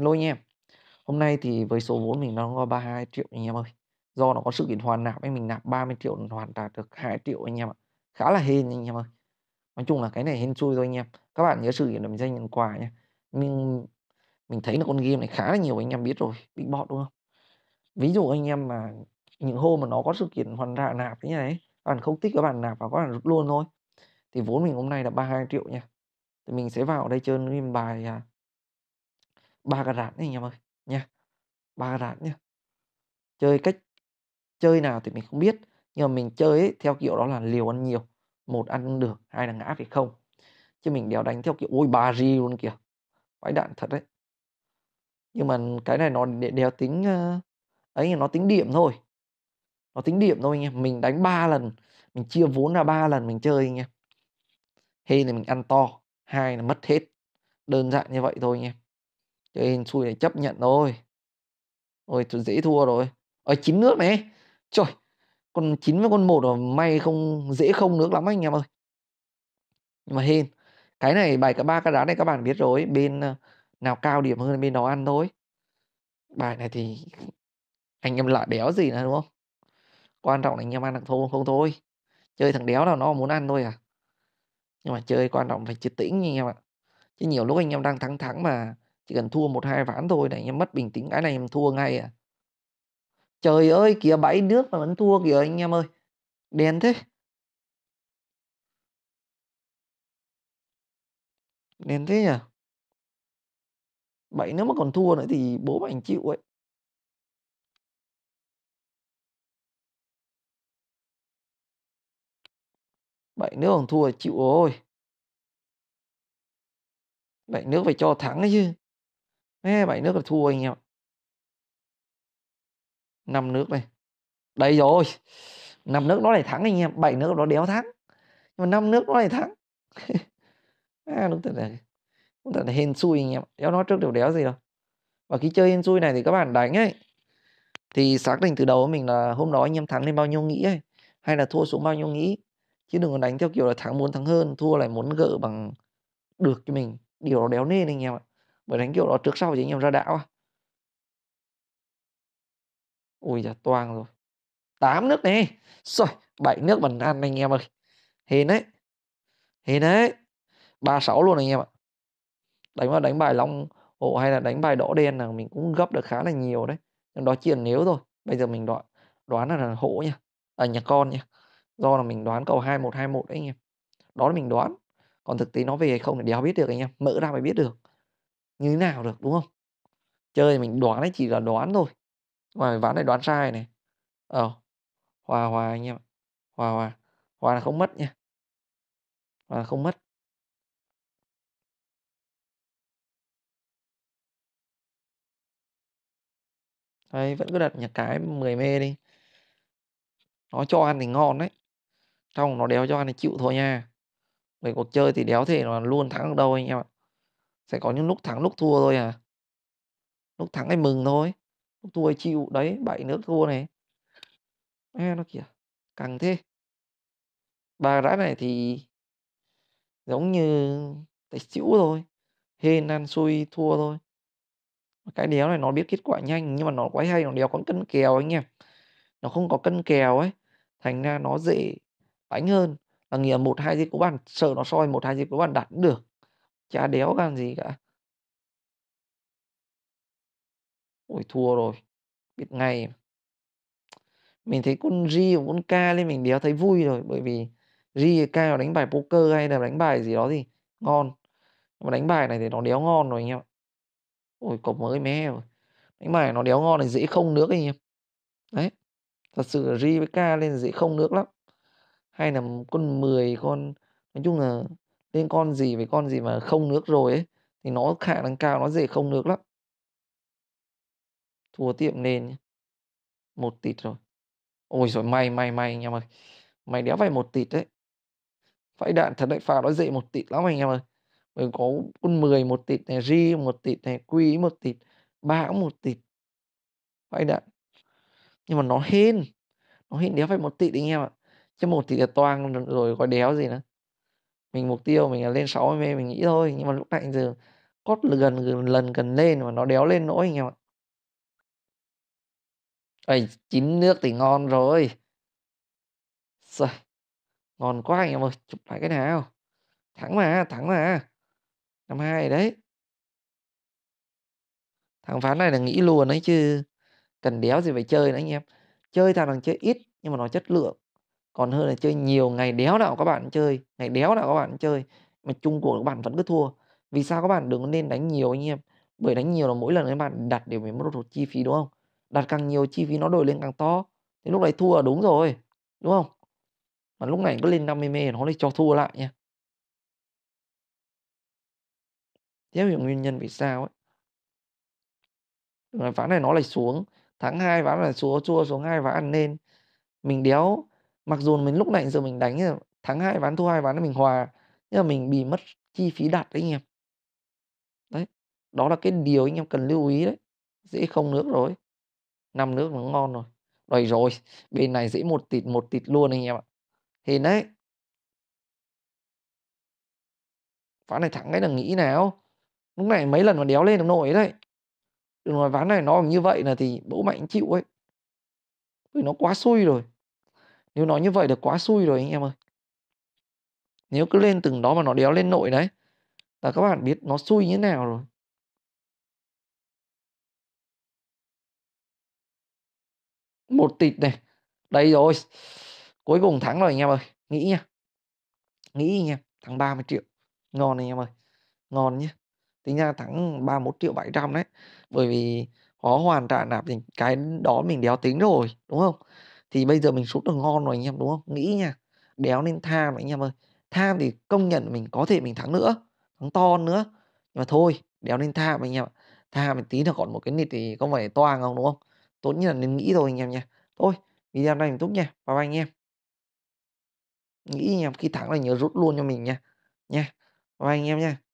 Hello anh em. Hôm nay thì với số vốn mình nó có 32 triệu anh em ơi. Do nó có sự kiện hoàn nạp anh mình nạp 30 triệu hoàn trả được 2 triệu anh em ạ. Khá là hên anh em ơi. Nói chung là cái này hên xui thôi anh em. Các bạn nhớ sự kiện là mình dành nhận quà nha mình mình thấy là con game này khá là nhiều anh em biết rồi, bị bọt đúng không? Ví dụ anh em mà những hôm mà nó có sự kiện hoàn trả nạp thế này, các bạn không thích các bạn nạp và các bạn rút luôn thôi. Thì vốn mình hôm nay là 32 triệu nha. Thì mình sẽ vào đây chơi game bài à, 3 carat đấy anh em ơi nha ba 3 carat nhá chơi cách chơi nào thì mình không biết nhưng mà mình chơi ấy, theo kiểu đó là liều ăn nhiều một ăn được hai là ngã phải không chứ mình đéo đánh theo kiểu ôi ba ri luôn kìa vãi đạn thật đấy nhưng mà cái này nó đéo tính ấy nó tính điểm thôi nó tính điểm thôi anh em mình đánh ba lần mình chia vốn ra ba lần mình chơi anh em hay là mình ăn to hai là mất hết đơn giản như vậy thôi anh em cho nên xui này chấp nhận thôi ôi dễ thua rồi ở chín nước này trời con chín với con một mà may không dễ không nước lắm anh em ơi nhưng mà hên cái này bài cả ba cái đá này các bạn biết rồi bên ờ, nào cao điểm hơn bên đó ăn thôi bài này thì anh em lại béo gì nữa đúng không quan trọng là anh em ăn được thô không thôi chơi thằng đéo nào nó muốn ăn thôi à nhưng mà chơi quan trọng phải chữ tĩnh anh em ạ chứ nhiều lúc anh em đang thắng thắng mà chỉ cần thua một hai ván thôi này em mất bình tĩnh cái này em thua ngay à trời ơi kìa bãi nước mà vẫn thua kìa anh em ơi đen thế đen thế nhỉ bảy nếu mà còn thua nữa thì bố mày chịu ấy bảy nước còn thua chịu rồi bảy nước phải cho thắng chứ Thế 7 nước là thua anh em ạ. năm nước này, Đây rồi. năm nước nó lại thắng anh em, bảy nước nó đéo thắng. Nhưng mà năm nước nó lại thắng. à, đúng thật là đúng thật là hên xui anh em. Đéo nói trước đều đéo gì đâu. Và khi chơi hên xui này thì các bạn đánh ấy thì xác định từ đầu mình là hôm đó anh em thắng lên bao nhiêu nghĩ ấy hay là thua xuống bao nhiêu nghĩ chứ đừng có đánh theo kiểu là thắng muốn thắng hơn thua lại muốn gỡ bằng được cho mình điều đó đéo nên anh em ạ bởi đánh kiểu đó trước sau thì anh em ra đảo à ui giờ toàn rồi tám nước này rồi bảy nước mình ăn anh em ơi hiền đấy hiền đấy ba sáu luôn anh em ạ đánh vào đánh bài long ổ hay là đánh bài đỏ đen là mình cũng gấp được khá là nhiều đấy nhưng đó chỉ là nếu thôi bây giờ mình đoán đoán là, là hổ nha ở à, nhà con nha do là mình đoán cầu hai một hai một đấy anh em đó là mình đoán còn thực tế nó về hay không thì đéo biết được anh em mở ra mới biết được như thế nào được đúng không chơi mình đoán đấy chỉ là đoán thôi mà ván này đoán sai này ờ hòa hòa anh em hòa hòa hòa là không mất nha hòa là không mất Đấy, vẫn cứ đặt nhà cái 10 mê đi nó cho ăn thì ngon đấy xong nó đéo cho ăn thì chịu thôi nha về cuộc chơi thì đéo thể là luôn thắng được đâu anh em ạ sẽ có những lúc thắng lúc thua thôi à lúc thắng anh mừng thôi lúc thua anh chịu đấy bảy nước thua này nghe nó kìa càng thế ba đã này thì giống như tài xỉu thôi hên ăn xui thua thôi cái đéo này nó biết kết quả nhanh nhưng mà nó quái hay nó đéo có cân kèo anh em nó không có cân kèo ấy thành ra nó dễ đánh hơn là nghĩa một hai giây cuối bàn sợ nó soi một hai giây cuối bàn đặt được Chả đéo làm gì cả. Ôi, thua rồi, biết ngay. Mình thấy con Ri và con ca lên mình đéo thấy vui rồi, bởi vì Ri với K nó đánh bài poker hay là đánh bài gì đó thì ngon. Mà đánh bài này thì nó đéo ngon rồi anh em ạ. Ôi, cộc mới mé rồi. Đánh bài nó đéo ngon thì dễ không nước anh em. Đấy. Thật sự Ri với ca lên dễ không nước lắm. Hay là con 10 con nói chung là nên con gì với con gì mà không nước rồi ấy thì nó khả năng cao nó dễ không nước lắm thua tiệm nên một tịt rồi ôi rồi may may may anh em ơi mày đéo phải một tịt đấy phải đạn thật đấy pháo nó dễ một tịt lắm anh em ơi Mày có quân 10 một tịt này ri một tịt này quý một tịt bão một tịt phải đạn nhưng mà nó hên nó hên đéo phải một tịt anh em ạ chứ một tịt là toang rồi có đéo gì nữa mình mục tiêu mình là lên 60 mình nghĩ thôi, nhưng mà lúc nãy giờ cốt gần gần lần gần lên mà nó đéo lên nỗi anh em ạ. Uầy, chín nước thì ngon rồi. Giời, ngon quá anh em ơi, chụp lại cái nào. Thắng mà, thắng mà. Năm hai đấy. Thằng ván này là nghĩ luôn đấy chứ. Cần đéo gì phải chơi nữa anh em. Chơi thằng thằng chơi ít nhưng mà nó chất lượng. Còn hơn là chơi nhiều, ngày đéo nào các bạn chơi, ngày đéo nào các bạn chơi mà chung cuộc các bạn vẫn cứ thua. Vì sao các bạn đừng nên đánh nhiều anh em, bởi đánh nhiều là mỗi lần các bạn đặt đều phải mất một chi phí, đúng không? Đặt càng nhiều chi phí nó đổi lên càng to, thì lúc này thua là đúng rồi, đúng không? Mà lúc này cứ lên 50 mê nó lại cho thua lại nha. Thế hiểu nguyên nhân vì sao ấy. ván này nó lại xuống, tháng 2 ván là xuống chua xuống hai ván lên. Mình đéo mặc dù mình lúc này giờ mình đánh thắng hai ván thua hai ván mình hòa nhưng mà mình bị mất chi phí đặt đấy anh em đấy đó là cái điều anh em cần lưu ý đấy dễ không nước rồi năm nước nó ngon rồi rồi rồi bên này dễ một tịt một tịt luôn anh em ạ hình đấy ván này thẳng cái là nghĩ nào lúc này mấy lần mà đéo lên được nổi đấy đừng nói ván này nó như vậy là thì bố mạnh chịu ấy vì nó quá xui rồi nếu nói như vậy là quá xui rồi anh em ơi. Nếu cứ lên từng đó mà nó đéo lên nội đấy là các bạn biết nó xui như thế nào rồi. Một tịt này. Đây rồi. Cuối cùng thắng rồi anh em ơi. Nghĩ nha. Nghĩ nha, em. Thắng 30 triệu. Ngon anh em ơi. Ngon nhé. Tính ra thắng 31 triệu 700 đấy. Bởi vì khó hoàn trả nạp thì cái đó mình đéo tính rồi. Đúng không? thì bây giờ mình sút được ngon rồi anh em đúng không nghĩ nha đéo nên tham anh em ơi tham thì công nhận mình có thể mình thắng nữa thắng to nữa nhưng mà thôi đéo nên tham anh em ạ tham thì tí là còn một cái nịt thì không phải toang không đúng không tốt nhất là nên nghĩ thôi anh em nha thôi video này mình thúc nha bye bye anh em nghĩ anh em khi thắng là nhớ rút luôn cho mình nha nha bye bye anh em nha